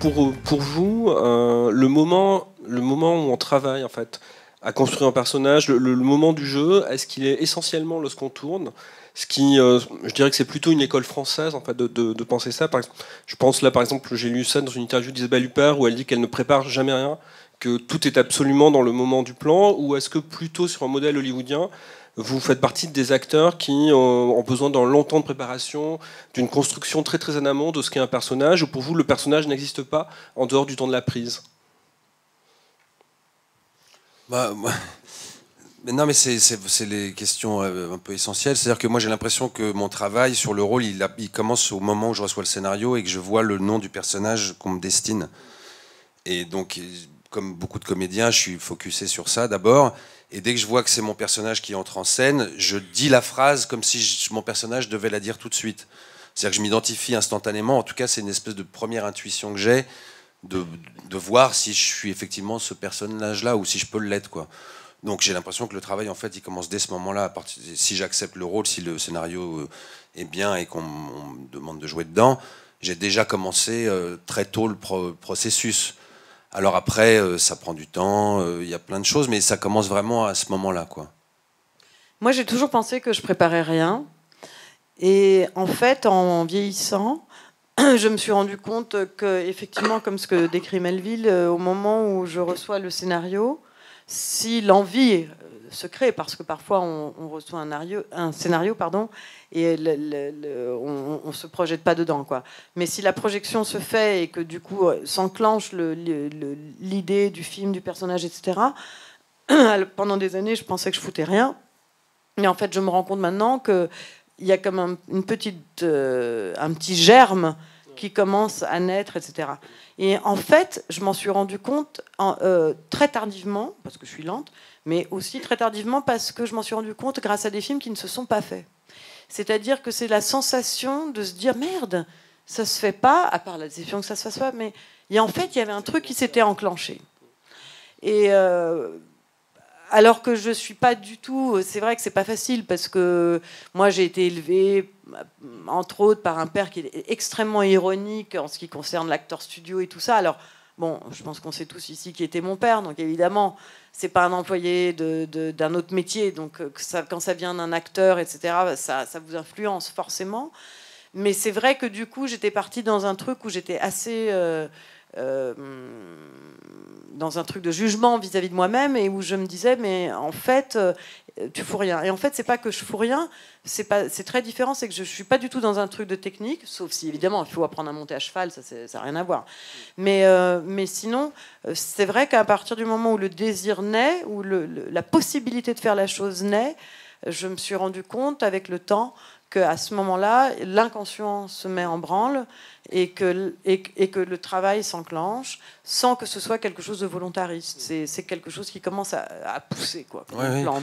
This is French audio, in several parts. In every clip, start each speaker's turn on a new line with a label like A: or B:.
A: pour, pour vous, euh, le, moment, le moment où on travaille, en fait, à construire un personnage, le, moment du jeu, est-ce qu'il est essentiellement lorsqu'on tourne ce qui, euh, je dirais que c'est plutôt une école française en fait, de, penser ça. Par, je pense là, par exemple, j'ai lu ça dans une interview d'Isabelle Huppert où elle dit qu'elle ne prépare jamais rien, que tout est absolument dans le moment du plan, ou est-ce que plutôt sur un modèle hollywoodien, vous faites partie des acteurs qui ont besoin d'un long temps de préparation, d'une construction très très en amont de ce qu'est un personnage, ou pour vous le personnage n'existe pas en dehors du temps de la prise
B: bah, mais non, mais c'est les questions euh, un peu essentielles. C'est-à-dire que moi, j'ai l'impression que mon travail sur le rôle, il, il, commence au moment où je reçois le scénario et que je vois le nom du personnage qu'on me destine. Et donc, comme beaucoup de comédiens, je suis focusé sur ça d'abord. Et dès que je vois que c'est mon personnage qui entre en scène, je dis la phrase comme si mon personnage devait la dire tout de suite. C'est-à-dire que je m'identifie instantanément. En tout cas, c'est une espèce de première intuition que j'ai de, de, voir si je suis effectivement ce personnage-là ou si je peux l'être. Quoi. Donc j'ai l'impression que le travail, en fait, il commence dès ce moment-là. Si j'accepte le rôle, si le scénario euh, est bien et qu'on me demande de jouer dedans, j'ai déjà commencé euh, très tôt le processus alors après, euh, ça prend du temps, euh, il y a plein de choses, mais ça commence vraiment à ce moment-là, quoi.
C: Moi, j'ai toujours pensé que je préparais rien. Et en fait, en vieillissant, je me suis rendu compte que, effectivement, comme ce que décrit Melville, euh, au moment où je reçois le scénario, si l'envie secret parce que parfois on, reçoit un, scénario pardon, et on ne se projette pas dedans. Quoi. Mais si la projection se fait et que du coup euh, s'enclenche l'idée du film, du personnage, etc., pendant des années je pensais que je foutais rien. Mais en fait je me rends compte maintenant qu'il y a comme une petite, euh, un petit germe qui commencent à naître, etc. Et en fait, je m'en suis rendu compte en, euh, très tardivement, parce que je suis lente, mais aussi très tardivement parce que je m'en suis rendu compte grâce à des films qui ne se sont pas faits. C'est-à-dire que c'est la sensation de se dire merde, ça se fait pas, à part la déception que ça se fasse pas, mais en fait, il y avait un truc qui s'était enclenché. Et euh, alors que je suis pas du tout. C'est vrai que c'est pas facile parce que moi j'ai été élevée entre autres par un père qui est extrêmement ironique en ce qui concerne l'acteur studio et tout ça. Alors bon, je pense qu'on sait tous ici qui était mon père, donc évidemment c'est pas un employé d'un autre métier, donc euh, quand ça vient d'un acteur, etc., ça, vous influence forcément. Mais c'est vrai que du coup j'étais partie dans un truc où j'étais assez euh, euh, dans un truc de jugement vis-à-vis de moi-même et où je me disais mais en fait euh, tu fous rien et en fait c'est pas que je fous rien c'est pas c'est très différent c'est que je, je, suis pas du tout dans un truc de technique sauf si évidemment il faut apprendre à monter à cheval ça ça n'a rien à voir mais euh, mais sinon c'est vrai qu'à partir du moment où le désir naît où la possibilité de faire la chose naît je me suis rendu compte avec le temps que à ce moment-là l'inconscient se met en branle et que, et, que le travail s'enclenche sans que ce soit quelque chose de volontariste. C'est quelque chose qui commence à, pousser, quoi,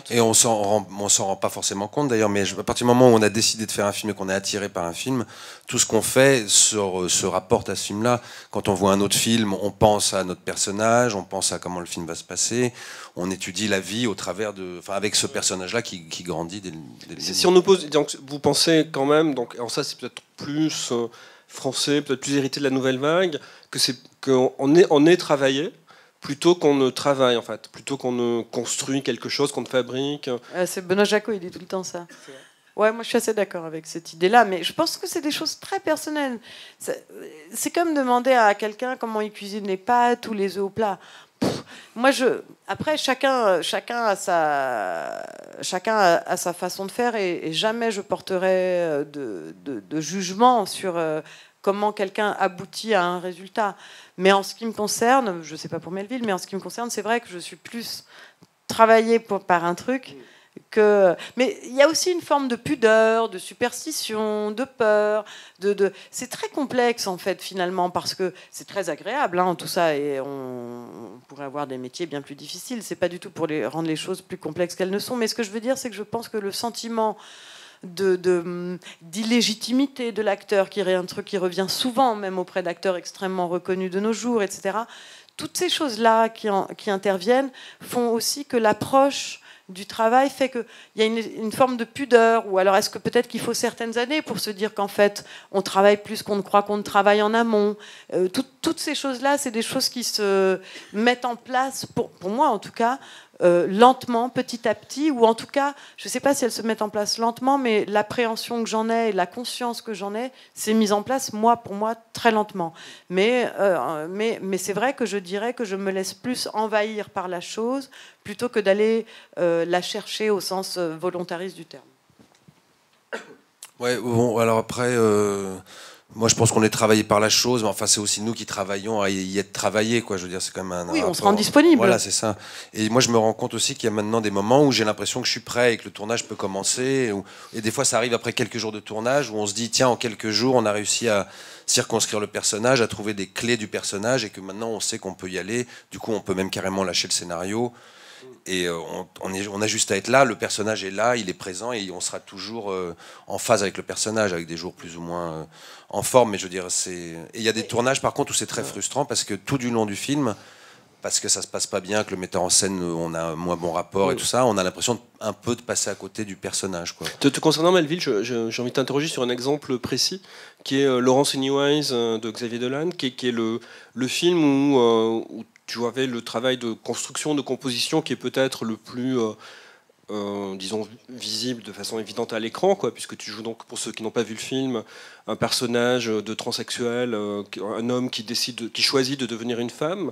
C: Et
B: on ne on s'en rend pas forcément compte d'ailleurs, mais à partir du moment où on a décidé de faire un film et qu'on est attiré par un film, tout ce qu'on fait se, se, rapporte à ce film-là. Quand on voit un autre film, on pense à notre personnage, on pense à comment le film va se passer, on étudie la vie au travers de, enfin, avec ce personnage-là qui, qui, grandit. si on nous pose,
A: donc vous pensez quand même, donc ça c'est peut-être plus. Euh, français, peut-être plus hérité de la nouvelle vague, que c'est qu'on est, on est travaillé plutôt qu'on ne travaille en fait, plutôt qu'on ne construit quelque chose, qu'on ne fabrique.
C: Euh, c'est Benoît Jacot, il dit tout le temps ça. Ouais, moi je suis assez d'accord avec cette idée-là, mais je pense que c'est des choses très personnelles. C'est comme demander à quelqu'un comment il cuisine les pâtes ou les œufs au plat moi, je. Après, chacun, chacun a sa, chacun a, sa façon de faire et, jamais je porterai euh, de, de, jugement sur euh, comment quelqu'un aboutit à un résultat. Mais en ce qui me concerne, je ne sais pas pour Melville, mais en ce qui me concerne, c'est vrai que je suis plus travaillée par un truc. Que... Mais il y a aussi une forme de pudeur, de superstition, de peur. De, de... C'est très complexe en fait finalement parce que c'est très agréable hein, tout ça et on, avoir des métiers bien plus difficiles. C'est pas du tout pour les, rendre les choses plus complexes qu'elles ne sont. Mais ce que je veux dire, c'est que je pense que le sentiment d'illégitimité de, l'acteur, qui est un truc qui revient souvent, même auprès d'acteurs extrêmement reconnus de nos jours, etc. Toutes ces choses-là qui interviennent font aussi que l'approche du travail fait qu'il y a une, forme de pudeur Ou alors est-ce que peut-être qu'il faut certaines années pour se dire qu'en fait, on travaille plus qu'on ne croit qu'on travaille en amont euh, Toutes ces choses-là, c'est des choses qui se mettent en place, pour moi en tout cas, euh, lentement, petit à petit, ou en tout cas, je ne sais pas si elles se mettent en place lentement, mais l'appréhension que j'en ai et la conscience que j'en ai s'est mise en place, moi, pour moi, très lentement. Mais, euh, mais, mais c'est vrai que je dirais que je me laisse plus envahir par la chose plutôt que d'aller euh, la chercher au sens volontariste du terme.
B: Ouais, bon, alors après. Moi, je pense qu'on est travaillé par la chose, mais enfin, c'est aussi nous qui travaillons à y être travaillé, quoi. Je veux dire, c'est quand même un. Oui, on se rend disponible. Voilà, c'est ça. Et moi, je me rends compte aussi qu'il y a maintenant des moments où j'ai l'impression que je suis prêt et que le tournage peut commencer. Et des fois, ça arrive après quelques jours de tournage où on se dit, tiens, en quelques jours, on a réussi à circonscrire le personnage, à trouver des clés du personnage et que maintenant, on sait qu'on peut y aller. Du coup, on peut même carrément lâcher le scénario. Et euh, on, est, on, a juste à être là, le personnage est là, il est présent et on sera toujours euh, en phase avec le personnage, avec des jours plus ou moins euh, en forme. Mais je veux dire, c'est. Il y a des tournages par contre où c'est très frustrant parce que tout du long du film, parce que ça se passe pas bien, que le metteur en scène, on a un moins bon rapport et mm. tout ça, on a l'impression un peu de passer à côté du personnage. Quoi.
A: Te, concernant Melville, j'ai envie de t'interroger sur un exemple précis qui est Laurence Anyways de Xavier Dolan, qui, est le, le film où tu avais le travail de construction, de composition qui est peut-être le plus, euh, euh, disons, visible de façon évidente à l'écran, quoi, puisque tu joues donc, pour ceux qui n'ont pas vu le film, un personnage euh, de transsexuel, un homme qui décide, qui choisit de devenir une femme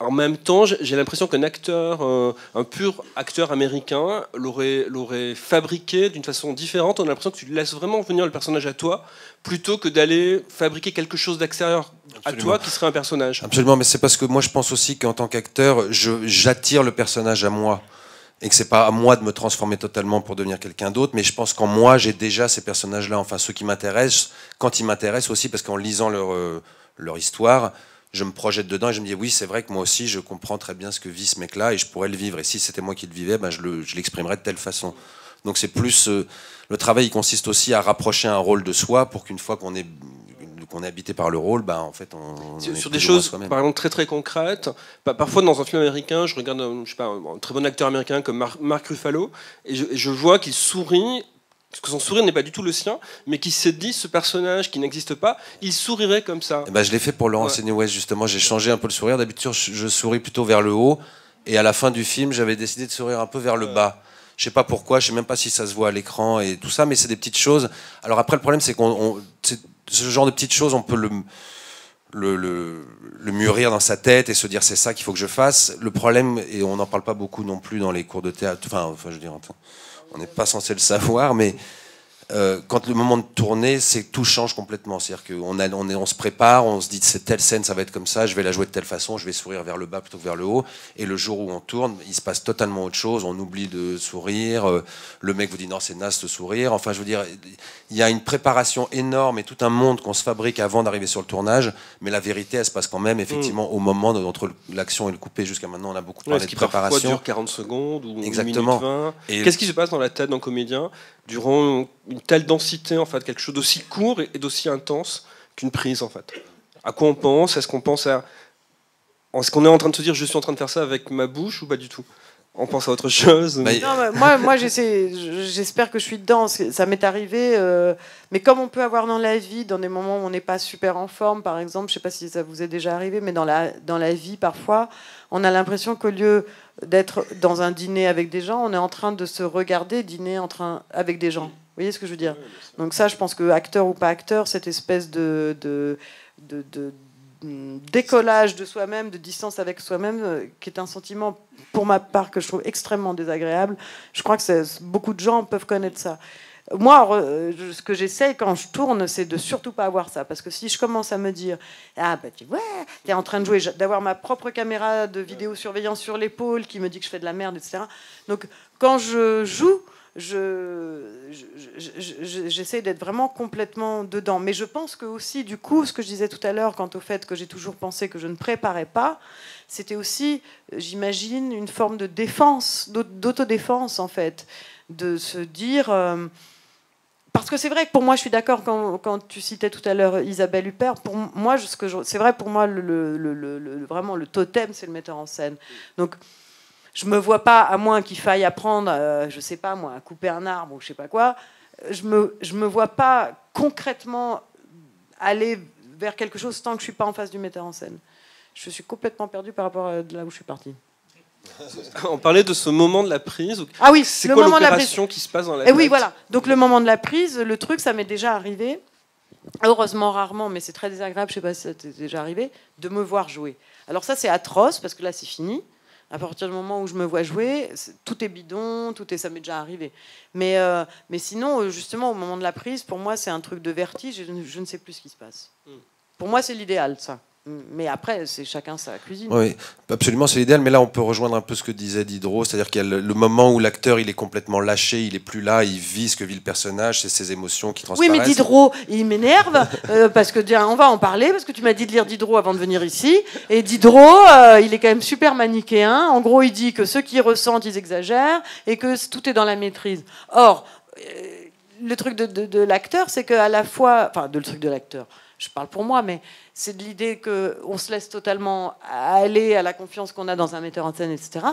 A: en même temps, j'ai l'impression qu'un acteur, euh, un pur acteur américain, l'aurait fabriqué d'une façon différente. On a l'impression que tu laisses vraiment venir le personnage à toi, plutôt que d'aller fabriquer quelque chose d'extérieur à toi qui serait un personnage.
B: Absolument, mais c'est parce que moi je pense aussi qu'en tant qu'acteur, j'attire le personnage à moi et que c'est pas à moi de me transformer totalement pour devenir quelqu'un d'autre, mais je pense qu'en moi j'ai déjà ces personnages-là, enfin ceux qui m'intéressent, quand ils m'intéressent aussi, parce qu'en lisant leur, euh, leur histoire, je me projette dedans et je me dis oui, c'est vrai que moi aussi, je comprends très bien ce que vit ce mec-là et je pourrais le vivre. Et si c'était moi qui le vivais, ben, je l'exprimerais de telle façon. Donc c'est plus euh, le travail il consiste aussi à rapprocher un rôle de soi pour qu'une fois qu'on est qu'on est habité par le rôle, bah en fait on, sur, sur des choses par exemple
A: très très concrètes. parfois dans un film américain, je regarde euh, un, très bon acteur américain comme Mark Ruffalo et je vois qu'il sourit parce que son sourire n'est pas du tout le sien, mais qui s'est dit, ce personnage qui n'existe pas, il sourirait comme ça. Eh ben, je l'ai fait pour Laurence
B: ouais. justement, j'ai changé un peu le sourire. D'habitude, je souris plutôt vers le haut, et à la fin du film, j'avais décidé de sourire un peu vers le bas. Je sais pas pourquoi, je sais même pas si ça se voit à l'écran et tout ça, mais c'est des petites choses. Alors après, le problème, c'est qu'on, ce genre de petites choses, on peut le, le, le, mûrir dans sa tête et se dire c'est ça qu'il faut que je fasse. Le problème, et on n'en parle pas beaucoup non plus dans les cours de théâtre, enfin, enfin je veux dire, on n'est pas censé le savoir, mais euh, quand le moment de tourner, c'est tout change complètement. C'est-à-dire qu'on on, se prépare, on se dit c'est telle scène, ça va être comme ça, je vais la jouer de telle façon, je vais sourire vers le bas plutôt que vers le haut. Et le jour où on tourne, il se passe totalement autre chose. On oublie de sourire. Euh, le mec vous dit non, c'est naze ce sourire. Enfin, je veux dire, il y a une préparation énorme et tout un monde qu'on se fabrique avant d'arriver sur le tournage. Mais la vérité, elle se passe quand même effectivement mm. au moment d'entre entre l'action et le coupé. Jusqu'à maintenant, on a beaucoup parlé de préparation. dure
A: 40 secondes ou Exactement. 1 minute 20. Qu'est-ce qui se passe dans la tête d'un comédien durant une telle densité, en fait, quelque chose d'aussi court et d'aussi intense qu'une prise, en fait. À quoi on pense Est-ce qu'on pense à... Est-ce qu'on est en train de se dire, je suis en train de faire ça avec ma bouche ou pas du tout on pense à autre chose. moi,
C: j'espère que je suis dedans. Ça m'est arrivé, euh, mais comme on peut avoir dans la vie, dans des moments où on n'est pas super en forme, par exemple, je ne sais pas si ça vous est déjà arrivé, mais dans la, dans la vie, parfois, on a l'impression qu'au lieu d'être dans un dîner avec des gens, on est en train de se regarder dîner en train, avec des gens. Vous voyez ce que je veux dire Donc ça, je pense que acteur ou pas acteur, cette espèce de, de Mm, décollage de soi-même, de distance avec soi-même, euh, qui est un sentiment, pour ma part, que je trouve extrêmement désagréable. Je crois que beaucoup de gens peuvent connaître ça. Moi, euh, ce que j'essaye quand je tourne, c'est de surtout pas avoir ça. Parce que si je commence à me dire, ah bah tu es t'es en train de jouer, d'avoir ma propre caméra de vidéosurveillance sur l'épaule qui me dit que je fais de la merde, etc. Donc quand je joue, je, j'essaie d'être vraiment complètement dedans. Mais je pense que aussi, du coup, ce que je disais tout à l'heure quant au fait que j'ai toujours pensé que je ne préparais pas, c'était aussi, euh, j'imagine, une forme de défense, d'autodéfense en fait, de se dire. Euh, parce que c'est vrai que pour moi, je suis d'accord quand, tu citais tout à l'heure Isabelle Huppert. Pour moi, c'est vrai pour moi le, vraiment le totem, c'est le metteur en scène. Donc je me vois pas, à moins qu'il faille apprendre, euh, je sais pas moi, à couper un arbre ou je sais pas quoi, je me, je me vois pas concrètement aller vers quelque chose tant que je suis pas en face du metteur en scène. Je suis complètement perdu par rapport à euh, là où je suis partie.
A: On parlait de ce moment de la prise. Ah oui, c'est la pression qui se passe dans la Et eh oui, voilà.
C: Donc le moment de la prise, le truc, ça m'est déjà arrivé. Heureusement, rarement, mais c'est très désagréable, je sais pas si ça t'est déjà arrivé, de me voir jouer. Alors ça, c'est atroce parce que là, c'est fini. À partir du moment où je me vois jouer, tout est bidon, tout est, ça m'est déjà arrivé. Mais, euh, mais sinon, euh, justement, au moment de la prise, pour moi, c'est un truc de vertige, je, ne sais plus ce qui se passe. Hmm. Pour moi, c'est l'idéal, ça. Mais après, c'est chacun sa cuisine. Oui,
B: absolument, c'est l'idéal. Mais là, on peut rejoindre un peu ce que disait Diderot, c'est-à-dire qu'il y a le, moment où l'acteur il est complètement lâché, il est plus là, il vit ce que vit le personnage, c'est ses émotions qui transparaissent. Oui, mais Diderot,
C: il m'énerve euh, parce que on va en parler parce que tu m'as dit de lire Diderot avant de venir ici. Et Diderot, euh, il est quand même super manichéen. En gros, il dit que ceux qui ressentent, ils exagèrent et que tout est dans la maîtrise. Or, euh, le truc de, de l'acteur, c'est qu'à la fois, enfin, de le truc de l'acteur, je parle pour moi, mais c'est de l'idée qu'on se laisse totalement aller à la confiance qu'on a dans un metteur en scène, etc.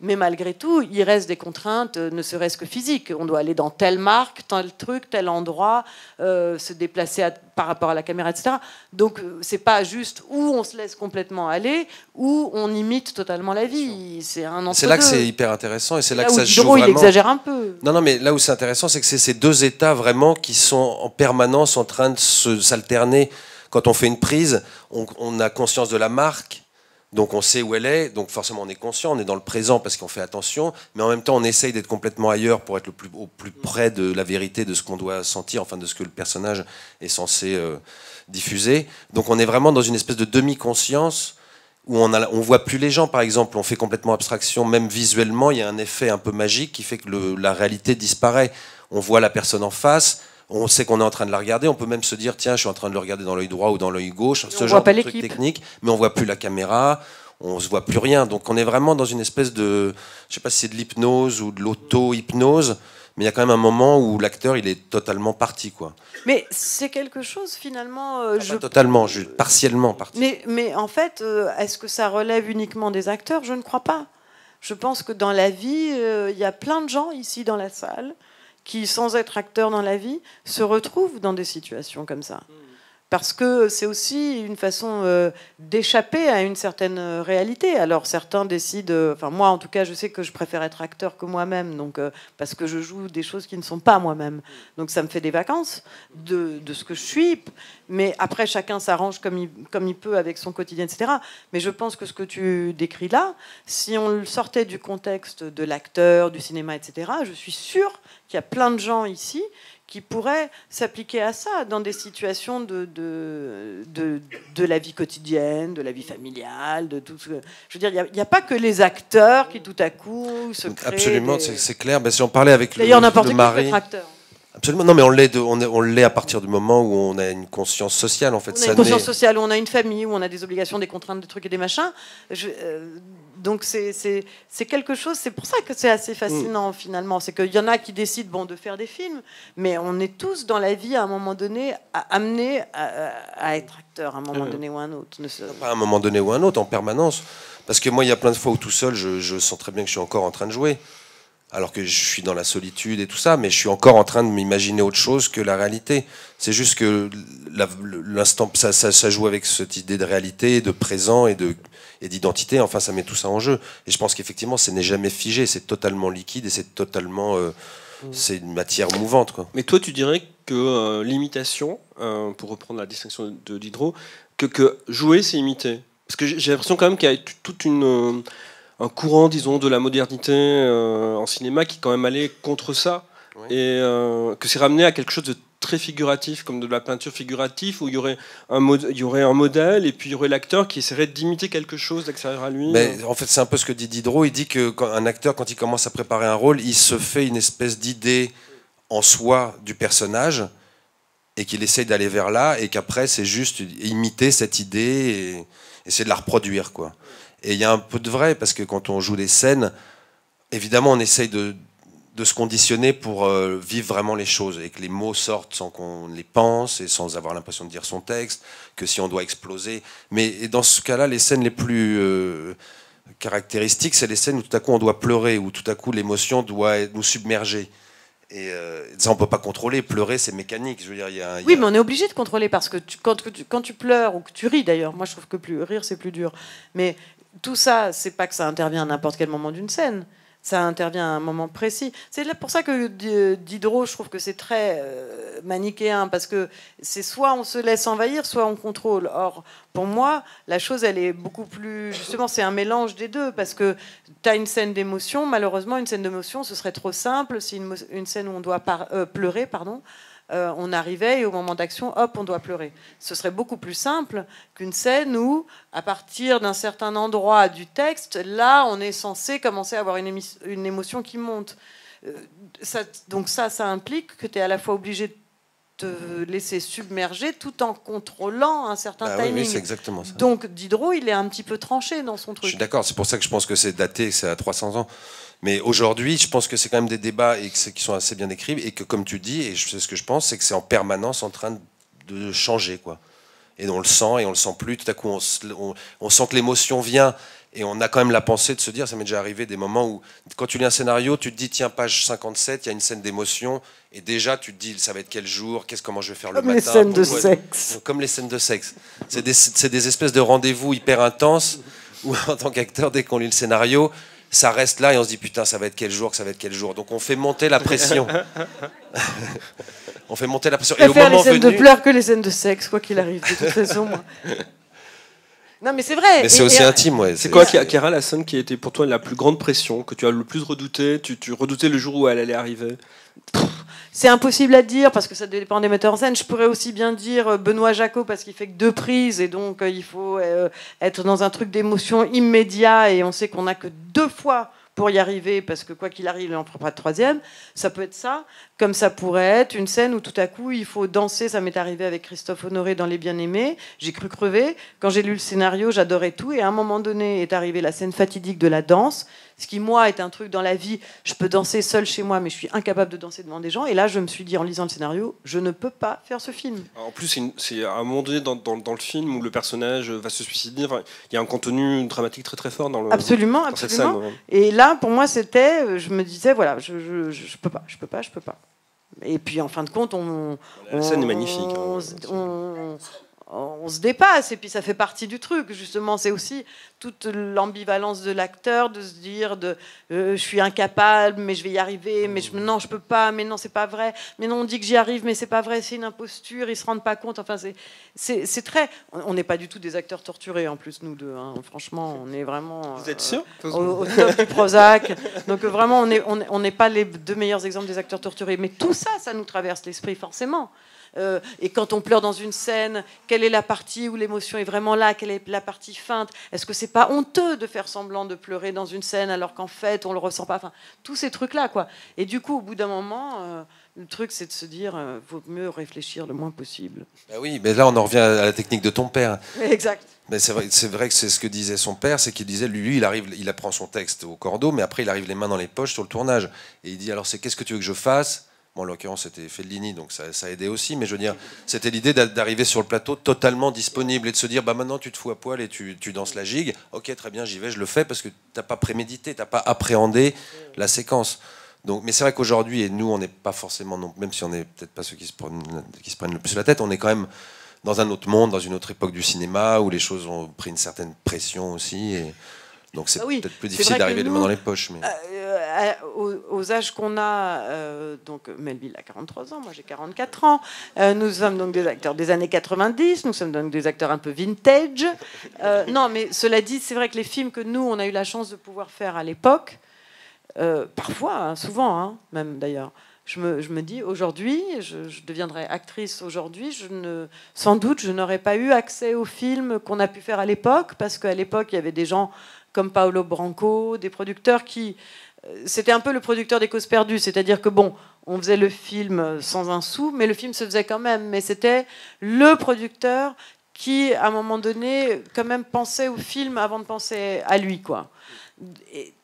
C: Mais malgré tout, il reste des contraintes, euh, ne serait-ce que physiques. On doit aller dans telle marque, tel truc, tel endroit, euh, se déplacer par rapport à la caméra, etc. Donc, euh, c'est pas juste où on se laisse complètement aller, où on imite totalement la vie. C'est un C'est là que c'est
B: hyper intéressant et c'est là, que ça joue vraiment. il exagère un peu. Non, non, mais là où c'est intéressant, c'est que c'est ces deux états vraiment qui sont en permanence en train de s'alterner. Quand on fait une prise, on, a conscience de la marque, donc on sait où elle est, donc forcément on est conscient, on est dans le présent parce qu'on fait attention, mais en même temps on essaye d'être complètement ailleurs pour être le plus, au plus près de la vérité, de ce qu'on doit sentir, enfin de ce que le personnage est censé euh, diffuser. Donc on est vraiment dans une espèce de demi-conscience où on, a, voit plus les gens par exemple, on fait complètement abstraction, même visuellement il y a un effet un peu magique qui fait que la réalité disparaît. On voit la personne en face, on sait qu'on est en train de la regarder. On peut même se dire, tiens, je suis en train de le regarder dans l'œil droit ou dans l'œil gauche. ce genre de technique, mais on voit plus la caméra, on se voit plus rien. Donc on est vraiment dans une espèce de, je sais pas si c'est de l'hypnose ou de l'auto-hypnose, mais il y a quand même un moment où l'acteur il est totalement parti, quoi.
C: Mais c'est quelque chose finalement. Euh, ah bah, totalement,
B: je... partiellement parti.
C: Mais, en fait, euh, est-ce que ça relève uniquement des acteurs Je ne crois pas. Je pense que dans la vie, euh, il y a plein de gens ici dans la salle qui, sans être acteurs dans la vie, se retrouvent dans des situations comme ça. Mm parce que c'est aussi une façon euh, d'échapper à une certaine euh, réalité. Alors certains décident, euh, enfin moi en tout cas, je sais que je préfère être acteur que moi-même, donc parce que je joue des choses qui ne sont pas moi-même. Donc ça me fait des vacances de, de ce que je suis, mais après chacun s'arrange comme il, comme il peut avec son quotidien, etc. Mais je pense que ce que tu décris là, si on le sortait du contexte de l'acteur, du cinéma, etc., je suis sûre qu'il y a plein de gens ici qui pourrait s'appliquer à ça dans des situations de, de, de, de, la vie quotidienne, de la vie familiale, de tout ce... Je veux dire, il n'y a, pas que les acteurs qui tout à coup se créent... Absolument, c'est
B: clair. mais ben, si on parlait avec le, le Acteur. Absolument. Non, mais on l'est, on, à partir du moment où on a une conscience sociale, en fait. On a une conscience
C: sociale, où on a une famille, où on a des obligations, des contraintes, des trucs et des machins. Euh, donc c'est, quelque chose. C'est pour ça que c'est assez fascinant, mm. finalement. C'est qu'il y en a qui décident bon, de faire des films, mais on est tous dans la vie, à un moment donné, à, amenés à, être acteur, mm. à un moment donné ou à un autre. à un moment
B: donné ou à un autre, en permanence. Parce que moi, il y a plein de fois où tout seul, je, je sens très bien que je suis encore en train de jouer alors que je suis dans la solitude et tout ça, mais je suis encore en train de m'imaginer autre chose que la réalité. C'est juste que l'instant, ça, joue avec cette idée de réalité, de présent et d'identité. Enfin, ça met tout ça en jeu. Et je pense qu'effectivement, ce n'est jamais figé, c'est totalement liquide et c'est totalement, euh, mm. c'est une matière mouvante. Quoi.
A: Mais toi, tu dirais que euh, l'imitation, euh, pour reprendre la distinction de Diderot, que, que jouer, c'est imiter. Parce que j'ai l'impression quand même qu'il y a toute une un courant, disons, de la modernité euh, en cinéma qui quand même allait contre ça. Et euh, que c'est ramené à quelque chose de très figuratif, comme de la peinture figurative, où il y aurait un, modèle et puis il y aurait l'acteur qui essaierait d'imiter quelque chose d'extérieur à lui. Mais en
B: fait, c'est un peu ce que dit Diderot. Il dit qu'un acteur, quand il commence à préparer un rôle, il se fait une espèce d'idée en soi du personnage et qu'il essaye d'aller vers là et qu'après, c'est juste imiter cette idée et, essayer de la reproduire. quoi. Et il y a un peu de vrai, parce que quand on joue des scènes, évidemment, on essaye de, se conditionner pour euh, vivre vraiment les choses et que les mots sortent sans qu'on les pense et sans avoir l'impression de dire son texte, que si on doit exploser. Mais dans ce cas-là, les scènes les plus euh, caractéristiques, c'est les scènes où tout à coup on doit pleurer, où tout à coup l'émotion doit nous submerger. Et euh, ça, on peut pas contrôler. Pleurer, c'est mécanique. Je veux dire, y a... Oui, mais on
C: est obligé de contrôler parce que quand, tu, quand, tu, pleures ou que tu ris, d'ailleurs, moi je trouve que plus, rire, c'est plus dur. Mais tout ça, c'est pas que ça intervient à n'importe quel moment d'une scène. Ça intervient à un moment précis. C'est pour ça que euh, Diderot, je trouve que c'est très euh, manichéen, parce que c'est soit on se laisse envahir, soit on contrôle. Or, pour moi, la chose, elle est beaucoup plus. Justement, c'est un mélange des deux, parce que tu as une scène d'émotion. Malheureusement, une scène d'émotion, ce serait trop simple. Si une, scène où on doit euh, pleurer, pardon, euh, on arrivait et au moment d'action, hop, on doit pleurer. Ce serait beaucoup plus simple qu'une scène où, à partir d'un certain endroit du texte, là, on est censé commencer à avoir une, une émotion qui monte. Euh, donc ça, ça implique que tu es à la fois obligé de te laisser submerger tout en contrôlant un certain bah timing. c'est exactement ça. Donc Diderot, il est un petit peu tranché dans son truc. Je suis d'accord,
B: c'est pour ça que je pense que c'est daté, c'est à 300 ans. Mais aujourd'hui, je pense que c'est quand même des débats et qui sont assez bien écrits et que, comme tu dis, et c'est ce que je pense, c'est que c'est en permanence en train de changer, quoi. Et on le sent et on le sent plus. Tout à coup, on, sent que l'émotion vient et on a quand même la pensée de se dire, ça m'est déjà arrivé des moments où, quand tu lis un scénario, tu te dis, tiens, page 57, il y a une scène d'émotion, et déjà tu te dis, ça va être quel jour, qu'est-ce comment je vais faire le matin. Comme les scènes de sexe. Comme les scènes de sexe. C'est des, des, espèces de rendez-vous hyper intenses où, en tant qu'acteur, dès qu'on lit le scénario, ça reste là et on se dit putain, ça va être quel jour, ça va être quel jour. Donc on fait monter la pression. on fait monter la pression. et au les scènes de pleurs
C: que les scènes de sexe, quoi qu'il arrive, de toute façon. Moi. Non, mais c'est vrai. Mais c'est aussi intime, ouais. C'est quoi,
A: Kara, la scène qui était pour toi la plus grande pression, que tu as le plus redouté tu, tu, redoutais le jour où elle allait arriver
C: C'est impossible à dire parce que ça dépend des metteurs en scène. Je pourrais aussi bien dire euh, Benoît Jacot parce qu'il fait que deux prises et donc euh, il faut euh, être dans un truc d'émotion immédiat et on sait qu'on n'a que deux fois pour y arriver, parce que quoi qu'il arrive, il n'en pas de troisième. Ça peut être ça, comme ça pourrait être une scène où tout à coup il faut danser. Ça m'est arrivé avec Christophe Honoré dans Les Bien-Aimés. J'ai cru crever. Quand j'ai lu le scénario, j'adorais tout. Et à un moment donné est arrivée la scène fatidique de la danse. Ce qui, moi, est un truc dans la vie. Je peux danser seul chez moi, mais je suis incapable de danser devant des gens. Et là, je me suis dit, en lisant le scénario, je ne peux pas faire ce film.
A: En plus, c'est à un moment donné dans, le film où le personnage va se suicider. il y a un contenu dramatique très très fort dans le. Absolument, absolument.
C: Et là, pour moi, c'était, euh, je me disais, voilà, je, je, je, peux pas, je peux pas, je peux pas. Et puis, en fin de compte, on. La scène est magnifique. Hein. on, on se dépasse et puis ça fait partie du truc. Justement, c'est aussi toute l'ambivalence de l'acteur de se dire de euh, je suis incapable, mais je vais y arriver, mais non je peux pas, mais non c'est pas vrai, mais non on dit que j'y arrive, mais c'est pas vrai, c'est une imposture, ils se rendent pas compte. Enfin c'est très, on n'est pas du tout des acteurs torturés en plus nous deux. Hein. Franchement, on est vraiment. Vous euh, êtes sûr au, top Prozac. Donc euh, vraiment on n'est on, pas les deux meilleurs exemples des acteurs torturés, mais tout ça, ça nous traverse l'esprit forcément. Euh, et quand on pleure dans une scène, quelle est la partie où l'émotion est vraiment là, quelle est la partie feinte Est-ce que c'est pas honteux de faire semblant de pleurer dans une scène alors qu'en fait on le ressent pas Enfin, tous ces trucs-là, quoi. Et du coup, au bout d'un moment, euh, le truc, c'est de se dire, il euh, vaut mieux réfléchir le moins possible. Bah oui,
B: mais là, on en revient à la technique de ton père. Exact. Mais c'est vrai, que c'est ce que disait son père, c'est qu'il disait, lui, lui, il arrive, il apprend son texte au cordeau, mais après, il arrive les mains dans les poches sur le tournage. Et il dit, alors, c'est qu'est-ce que tu veux que je fasse en l'occurrence, c'était Fellini, donc ça, a aidé aussi. Mais je veux dire, c'était l'idée d'arriver sur le plateau totalement disponible et de se dire, bah maintenant tu te fous à poil et tu, danses la gigue. Ok, très bien, j'y vais, je le fais parce que t'as pas prémédité, t'as pas appréhendé la séquence. Donc, mais c'est vrai qu'aujourd'hui, et nous, on n'est pas forcément, même si on n'est peut-être pas ceux qui se, prennent, qui se prennent le plus la tête, on est quand même dans un autre monde, dans une autre époque du cinéma où les choses ont pris une certaine pression aussi. Et, donc c'est ah peut-être plus difficile d'arriver les mains dans les poches. Mais... Euh,
C: euh, aux, âges qu'on a, euh, donc Melville a 43 ans, moi j'ai 44 ans, nous sommes donc des acteurs des années 90, nous sommes donc des acteurs un peu vintage. non, mais cela dit, c'est vrai que les films que nous, on a eu la chance de pouvoir faire à l'époque, parfois, hein, souvent hein, même d'ailleurs, je me, je me, dis aujourd'hui, je, je, deviendrai actrice aujourd'hui, je ne, sans doute je n'aurais pas eu accès aux films qu'on a pu faire à l'époque, parce qu'à l'époque il y avait des gens comme Paolo Branco, des producteurs qui... Euh, c'était un peu le producteur des causes perdues, c'est-à-dire que bon, on faisait le film sans un sou, mais le film se faisait quand même. Mais c'était le producteur qui, à un moment donné, quand même pensait au film avant de penser à lui, quoi. Et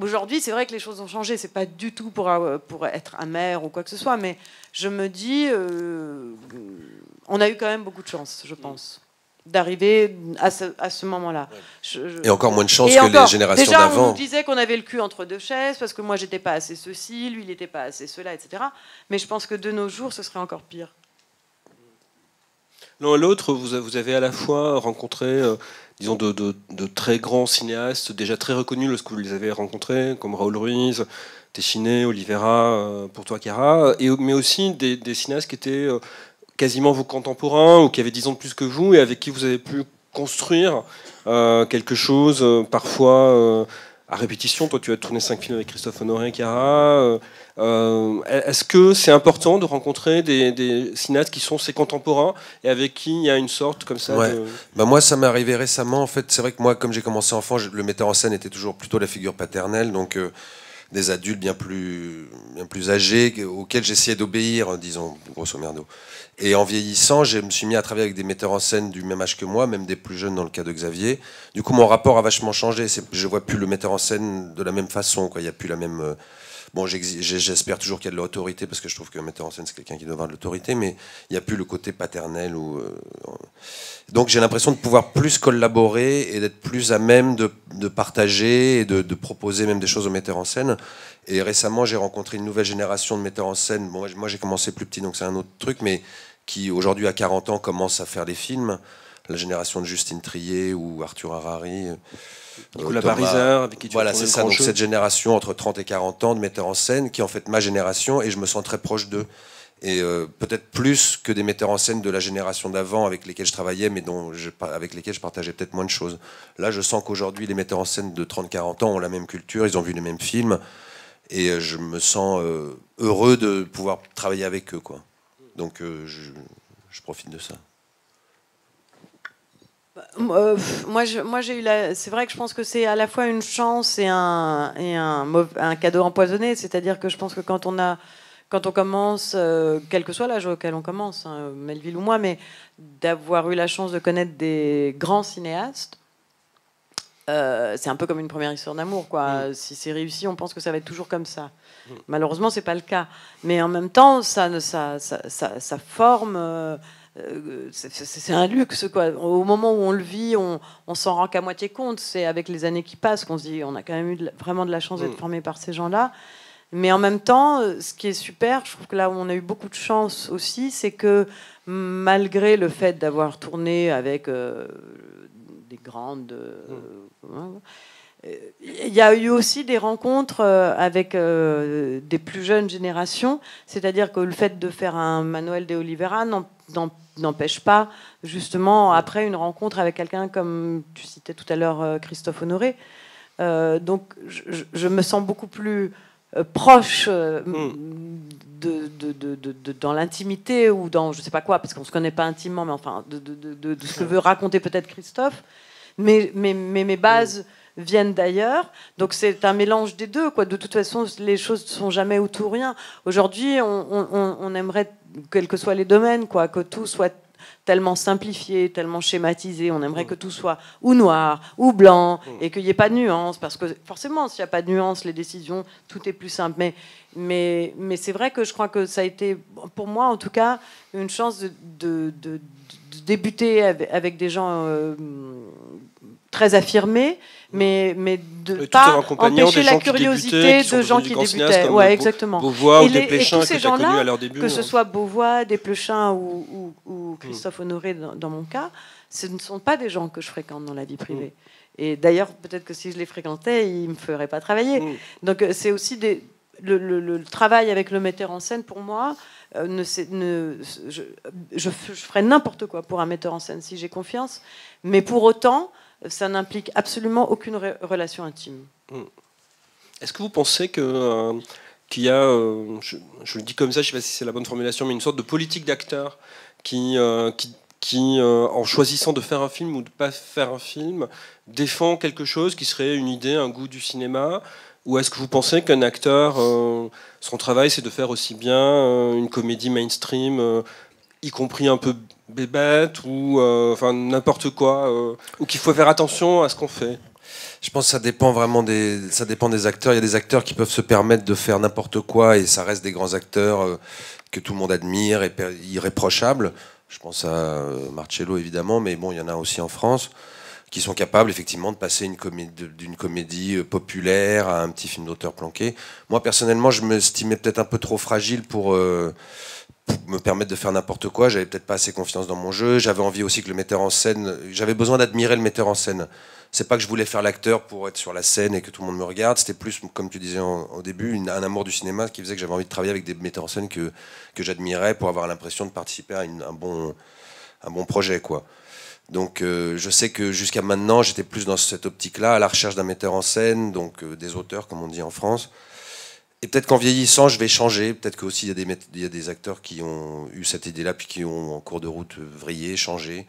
C: aujourd'hui, c'est vrai que les choses ont changé. C'est pas du tout pour, euh, pour être amer ou quoi que ce soit, mais je me dis, euh, on a eu quand même beaucoup de chance, je pense d'arriver à ce, à ce moment-là. Et encore moins de chance que les générations d'avant. Déjà, on nous disait qu'on avait le cul entre deux chaises parce que moi, j'étais pas assez ceci, lui, il n'était pas assez cela, etc. Mais je pense que de nos jours, ce serait encore pire.
A: L'un à l'autre, vous avez à la fois rencontré, euh, disons, de, très grands cinéastes déjà très reconnus lorsque vous les avez rencontrés, comme Raoul Ruiz, Téchiné, Oliveira, euh, pour toi, Cara, et, mais aussi des, cinéastes qui étaient euh, quasiment vos contemporains ou qui avaient 10 ans de plus que vous et avec qui vous avez pu construire euh, quelque chose, euh, parfois euh, à répétition. Toi, tu as tourné 5 films avec Christophe Honoré, Cara. Est-ce que c'est important de rencontrer des, cinéastes qui sont ses contemporains et avec qui il y a une
B: sorte comme ça ouais. Bah, moi, ça m'est arrivé récemment. En fait, c'est vrai que moi, comme j'ai commencé enfant, le metteur en scène était toujours plutôt la figure paternelle. Donc des adultes bien plus, plus âgés auxquels j'essayais d'obéir, disons, grosso merdo. Et en vieillissant, je me suis mis à travailler avec des metteurs en scène du même âge que moi, même des plus jeunes dans le cas de Xavier. Du coup, mon rapport a vachement changé. Je vois plus le metteur en scène de la même façon. Quoi. Il n'y a plus la même euh, Bon, j'espère toujours qu'il y a de l'autorité, parce que je trouve qu'un metteur en scène, c'est quelqu'un qui doit avoir de l'autorité, mais il n'y a plus le côté paternel. Ou, euh, donc j'ai l'impression de pouvoir plus collaborer et d'être plus à même de, partager et de, de, proposer même des choses au metteurs en scène. Et récemment, j'ai rencontré une nouvelle génération de metteurs en scène. Bon, moi, j'ai commencé plus petit, donc c'est un autre truc, mais qui aujourd'hui, à 40 ans, commence à faire des films. La génération de Justine Trier ou Arthur Harari. Euh, coup, euh, la bariseur, avec qui tu Voilà, c'est ça. Donc, cette génération entre 30 et 40 ans de metteurs en scène, qui est en fait ma génération, et je me sens très proche d'eux. Et euh, peut-être plus que des metteurs en scène de la génération d'avant avec lesquels je travaillais, mais dont avec lesquels je partageais peut-être moins de choses. Là, je sens qu'aujourd'hui, les metteurs en scène de 30-40 ans ont la même culture, ils ont vu les mêmes films, et euh, je me sens heureux de pouvoir travailler avec eux. Quoi. Donc, je profite de ça.
C: Bah, euh, moi, moi, j'ai eu la. C'est vrai que je pense que c'est à la fois une chance et un, et un, un cadeau empoisonné. C'est-à-dire que je pense que quand on a, quand on commence, euh, quel que soit l'âge auquel on commence, hein, Melville ou moi, mais d'avoir eu la chance de connaître des grands cinéastes, euh, c'est un peu comme une première histoire d'amour, quoi. Mm. Si c'est réussi, on pense que ça va être toujours comme ça. Malheureusement, Malheureusement, c'est pas le cas. Mais en même temps, ça, ça, ça, ça forme euh, c'est un luxe. Quoi. Au moment où on le vit, on, s'en rend qu'à moitié compte. C'est avec les années qui passent qu'on se dit on a quand même eu vraiment de la chance d'être mm. formé par ces gens-là. Mais en même temps, ce qui est super, je trouve que là où on a eu beaucoup de chance aussi, c'est que malgré le fait d'avoir tourné avec euh, des grandes. Euh, mm. hein, il y a eu aussi des rencontres euh, avec euh, des plus jeunes générations, c'est-à-dire que le fait de faire un Manuel de Oliveira n'empêche pas justement après une rencontre avec quelqu'un comme tu citais tout à l'heure euh, Christophe Honoré. donc je, me sens beaucoup plus proche mm. dans l'intimité ou dans je ne sais pas quoi, parce qu'on se connaît pas intimement, mais enfin de, ce que mm. veut raconter peut-être Christophe. mais, mais mes bases... Mm viennent d'ailleurs. Donc c'est un mélange des deux. Quoi. De toute façon, les choses ne sont jamais ou tout rien. Aujourd'hui, on, aimerait, quels que soient les domaines, quoi, que tout soit tellement simplifié, tellement schématisé. On aimerait mm. que tout soit ou noir ou blanc mm. et qu'il n'y ait pas de nuance. Parce que forcément, s'il n'y a pas de nuance, les décisions, tout est plus simple. Mais, mais, c'est vrai que je crois que ça a été, pour moi en tout cas, une chance de, débuter avec, des gens euh, très affirmés mais, mais de pas empêcher la curiosité de gens qui débutaient. Ouais, exactement. Beauvois ou que à Que ce hein. soit Beauvois, des ou, ou, mm. Christophe Honoré dans, mon cas, ce ne sont pas des gens que je fréquente dans la vie privée. Et d'ailleurs, peut-être que si je les fréquentais, ils ne me feraient pas travailler. Mm. Donc euh, c'est aussi des, le, travail avec le metteur en scène, pour moi, euh, ne, je, je, je ferais n'importe quoi pour un metteur en scène si j'ai confiance. Mais pour autant, ça n'implique absolument aucune relation intime.
A: Hmm. Est-ce que vous pensez euh, qu'il y a, euh, je, le dis comme ça, je ne sais pas si c'est la bonne formulation, mais une sorte de politique d'acteur euh, qui, qui, qui en choisissant de faire un film ou de ne pas faire un film, défend quelque chose qui serait une idée, un goût du cinéma ou est-ce que vous pensez qu'un acteur, son travail, c'est de faire aussi bien une comédie mainstream y compris un peu bébête ou euh, enfin n'importe quoi, euh, ou qu'il faut faire attention à ce qu'on fait
B: je pense que ça dépend vraiment des, ça dépend des acteurs. Il y a des acteurs qui peuvent se permettre de faire n'importe quoi et ça reste des grands acteurs euh, que tout le monde admire et irréprochables. Je pense à Marcello évidemment, mais bon, il y en a aussi en France qui sont capables effectivement de passer d'une comédie, populaire à un petit film d'auteur planqué. Moi personnellement, je m'estimais peut-être un peu trop fragile pour me permettre de faire n'importe quoi. J'avais peut-être pas assez confiance dans mon jeu. J'avais envie aussi que le metteur en scène. J'avais besoin d'admirer le metteur en scène. C'est pas que je voulais faire l'acteur pour être sur la scène et que tout le monde me regarde. C'était plus, comme tu disais au début, un amour du cinéma qui faisait que j'avais envie de travailler avec des metteurs en scène que, j'admirais pour avoir l'impression de participer à un, bon, un bon projet, quoi. Donc euh, je sais que jusqu'à maintenant, j'étais plus dans cette optique-là, à la recherche d'un metteur en scène, donc euh, des auteurs, comme on dit en France. Et peut-être qu'en vieillissant, je vais changer. Peut-être qu'il il y, a des, des acteurs qui ont eu cette idée-là, puis qui ont, en cours de route, vrillé, changé.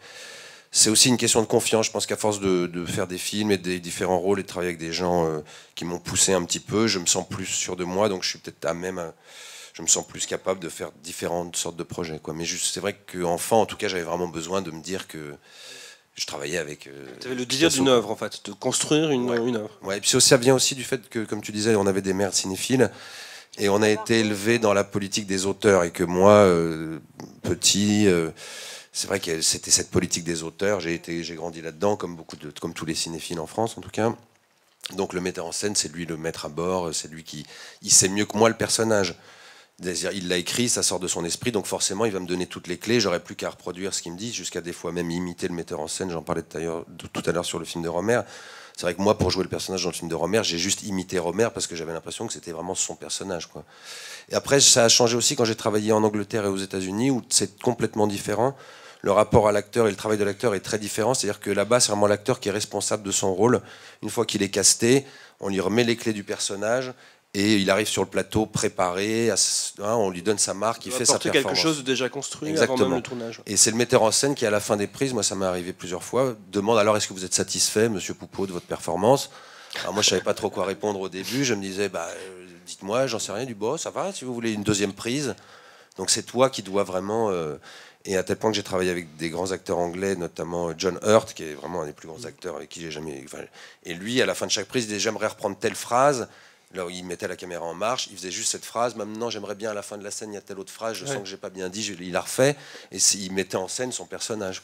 B: C'est aussi une question de confiance. Je pense qu'à force de, faire des films et des différents rôles et de travailler avec des gens euh, qui m'ont poussé un petit peu, je me sens plus sûr de moi. Donc, je suis peut-être à même. Euh, je me sens plus capable de faire différentes sortes de projets. Mais c'est vrai qu'enfant, en tout cas, j'avais vraiment besoin de me dire que je travaillais avec. Euh, tu avais le désir d'une œuvre, en fait, de construire une, une œuvre. Ouais, et puis ça vient aussi du fait que, comme tu disais, on avait des mères cinéphiles. Et on a été élevé dans la politique des auteurs et que moi, euh, petit, euh, c'est vrai que c'était cette politique des auteurs. J'ai été, j'ai grandi là-dedans, comme beaucoup de, comme tous les cinéphiles en France, en tout cas. Donc le metteur en scène, c'est lui le maître à bord, c'est lui qui, il sait mieux que moi le personnage. Il l'a écrit, ça sort de son esprit, donc forcément il va me donner toutes les clés, j'aurais plus qu'à reproduire ce qu'il me dit, jusqu'à des fois même imiter le metteur en scène, j'en parlais tout à l'heure sur le film de Romère. C'est vrai que moi, pour jouer le personnage dans le film de Romère, j'ai juste imité Romère parce que j'avais l'impression que c'était vraiment son personnage. Et après, ça a changé aussi quand j'ai travaillé en Angleterre et aux États-Unis, où c'est complètement différent. Le rapport à l'acteur et le travail de l'acteur est très différent. C'est-à-dire que là-bas, c'est vraiment l'acteur qui est responsable de son rôle. Une fois qu'il est casté, on lui remet les clés du personnage et il arrive sur le plateau préparé, hein, on lui donne sa marque, il, fait sa performance. quelque chose déjà construit avant le tournage. Et c'est le metteur en scène qui, à la fin des prises, moi ça m'est arrivé plusieurs fois, demande alors est-ce que vous êtes satisfait, monsieur Poupeau, de votre performance alors moi je savais pas trop quoi répondre au début, je me disais bah euh, dites-moi, j'en sais rien du boss, ça va si vous voulez une deuxième prise. Donc c'est toi qui dois vraiment euh, et à tel point que j'ai travaillé avec des grands acteurs anglais, notamment John Hurt, qui est vraiment un des plus grands acteurs avec qui j'ai jamais. et lui, à la fin de chaque prise, il dit J'aimerais reprendre telle phrase il mettait la caméra en marche, il faisait juste cette phrase. Maintenant, j'aimerais bien à la fin de la scène, il y a telle autre phrase, je sens que j'ai pas bien dit, il la refait. Et il mettait en scène son personnage.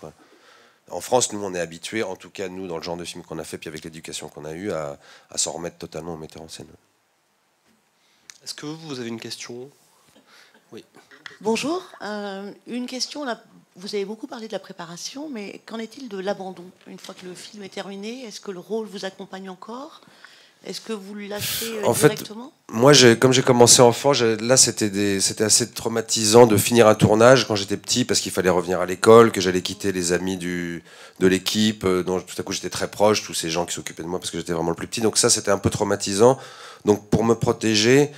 B: En France, nous, on est habitués, en tout cas, nous, dans le genre de film qu'on a fait, puis avec l'éducation qu'on a eue, à, s'en remettre totalement au metteur en scène. Est-ce que vous avez une question Oui.
C: Bonjour. Euh, une question. vous avez beaucoup parlé de la préparation, mais qu'en est-il de l'abandon Une fois que le film est terminé, est-ce que le rôle vous accompagne encore est-ce que vous lâchez euh, en fait, Moi,
B: comme j'ai commencé enfant, là, c'était assez traumatisant de finir un tournage quand j'étais petit parce qu'il fallait revenir à l'école, que j'allais quitter les amis du, de l'équipe, euh, dont tout à coup j'étais très proche, tous ces gens qui s'occupaient de moi parce que j'étais vraiment le plus petit. Donc ça, c'était un peu traumatisant. Donc pour me protéger,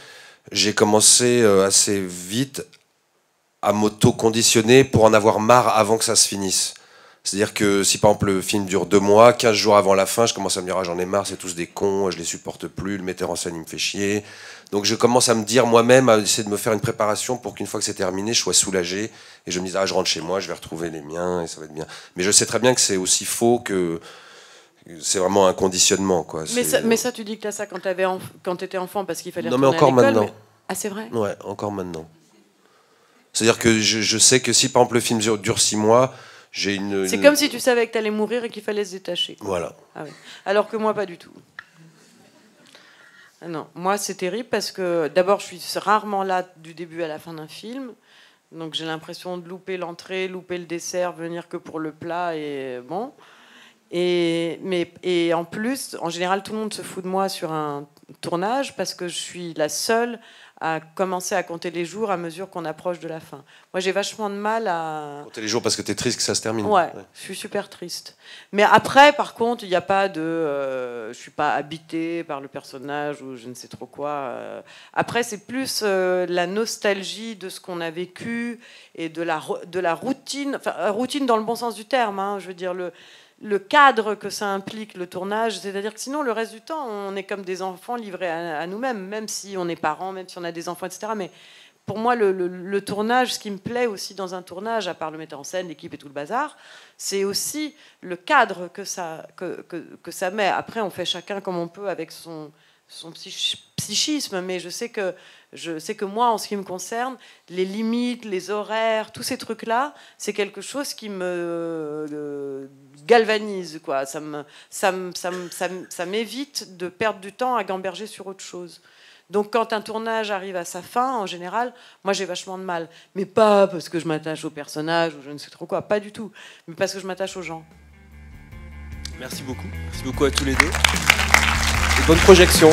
B: j'ai commencé euh, assez vite à m'auto-conditionner pour en avoir marre avant que ça se finisse. C'est-à-dire que si par exemple le film dure deux mois, quinze jours avant la fin, je commence à me dire ah, j'en ai marre, c'est tous des cons, je les supporte plus, le metteur en scène il me fait chier. Donc je commence à me dire moi-même, à essayer de me faire une préparation pour qu'une fois que c'est terminé, je sois soulagé et je me dise ah je rentre chez moi, je vais retrouver les miens et ça va être bien. Mais je sais très bien que c'est aussi faux que c'est vraiment un conditionnement quoi. Mais
C: ça, tu dis que t'as ça quand t'étais enfant parce qu'il fallait Non mais encore maintenant. Ah c'est vrai.
B: Ouais, encore maintenant. C'est-à-dire que je, je sais que si par exemple le film dure six mois, c'est comme
C: si tu savais que tu allais mourir et qu'il fallait se détacher. Voilà. Ah Alors que moi, pas du tout. Ah non, moi c'est terrible parce que d'abord je suis rarement là du début à la fin d'un film, donc j'ai l'impression de louper l'entrée, louper le dessert, venir que pour le plat et bon. Et, mais, et en plus, en général, tout le monde se fout de moi sur un tournage parce que je suis la seule à commencer à compter les jours à mesure qu'on approche de la fin. Moi, j'ai vachement de mal à. Compter
B: les jours parce que tu es triste que ça se termine. Ouais, je
C: suis super triste. Mais après, par contre, il n'y a pas de. Euh, je suis pas habitée par le personnage ou je ne sais trop quoi. Euh. Après, c'est plus euh, la nostalgie de ce qu'on a vécu et de la, de la routine. routine dans le bon sens du terme. Hein. je veux dire, le le cadre que ça implique, le tournage. C'est-à-dire que sinon, le reste du temps, on est comme des enfants livrés à, nous-mêmes, même si on est parents, même si on a des enfants, etc. Mais pour moi, le, tournage, ce qui me plaît aussi dans un tournage, à part le metteur en scène, l'équipe et tout le bazar, c'est aussi le cadre que ça, que ça met. Après, on fait chacun comme on peut avec son, son psychisme, mais je sais que je sais que moi, en ce qui me concerne, les limites, les horaires, tous ces trucs-là, c'est quelque chose qui me euh, galvanise, quoi. Ça me, ça me, ça me, ça m'évite de perdre du temps à gamberger sur autre chose. Donc quand un tournage arrive à sa fin, en général, moi j'ai vachement de mal. Mais pas parce que je m'attache au personnage ou je ne sais trop quoi, pas du tout. Mais parce que je m'attache aux gens.
A: Merci beaucoup. Merci beaucoup à tous les deux bonne projection.